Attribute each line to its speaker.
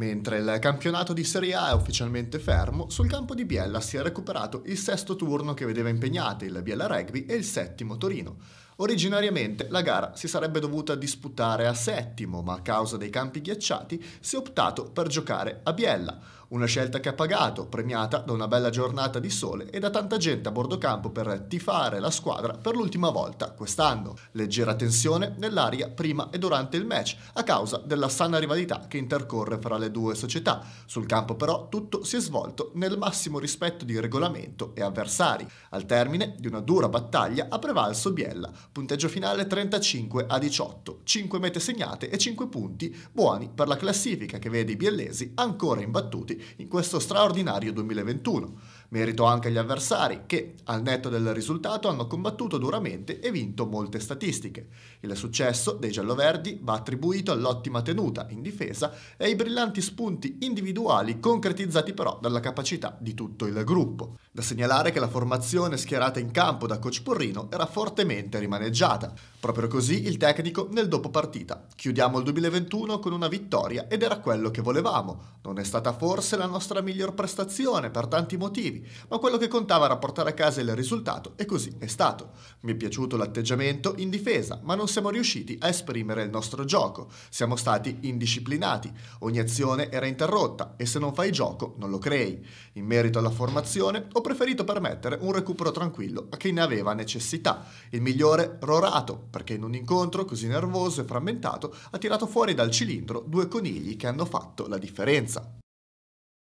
Speaker 1: Mentre il campionato di Serie A è ufficialmente fermo, sul campo di Biella si è recuperato il sesto turno che vedeva impegnate il Biella Rugby e il settimo Torino. Originariamente la gara si sarebbe dovuta disputare a Settimo, ma a causa dei campi ghiacciati si è optato per giocare a Biella, una scelta che ha pagato, premiata da una bella giornata di sole e da tanta gente a bordo campo per tifare la squadra per l'ultima volta quest'anno. Leggera tensione nell'aria prima e durante il match, a causa della sana rivalità che intercorre fra le due società. Sul campo però tutto si è svolto nel massimo rispetto di regolamento e avversari. Al termine di una dura battaglia ha prevalso Biella, Punteggio finale 35 a 18, 5 mete segnate e 5 punti buoni per la classifica che vede i biellesi ancora imbattuti in questo straordinario 2021. Merito anche agli avversari che, al netto del risultato, hanno combattuto duramente e vinto molte statistiche. Il successo dei gialloverdi va attribuito all'ottima tenuta in difesa e ai brillanti spunti individuali concretizzati però dalla capacità di tutto il gruppo. Da segnalare che la formazione schierata in campo da Coach Porrino era fortemente rimaneggiata. Proprio così il tecnico nel dopo partita. Chiudiamo il 2021 con una vittoria ed era quello che volevamo. Non è stata forse la nostra miglior prestazione per tanti motivi, ma quello che contava era portare a casa il risultato e così è stato. Mi è piaciuto l'atteggiamento in difesa, ma non siamo riusciti a esprimere il nostro gioco. Siamo stati indisciplinati, ogni azione era interrotta e se non fai gioco non lo crei. In merito alla formazione ho preferito permettere un recupero tranquillo a chi ne aveva necessità. Il migliore Rorato, perché in un incontro così nervoso e frammentato ha tirato fuori dal cilindro due conigli che hanno fatto la differenza.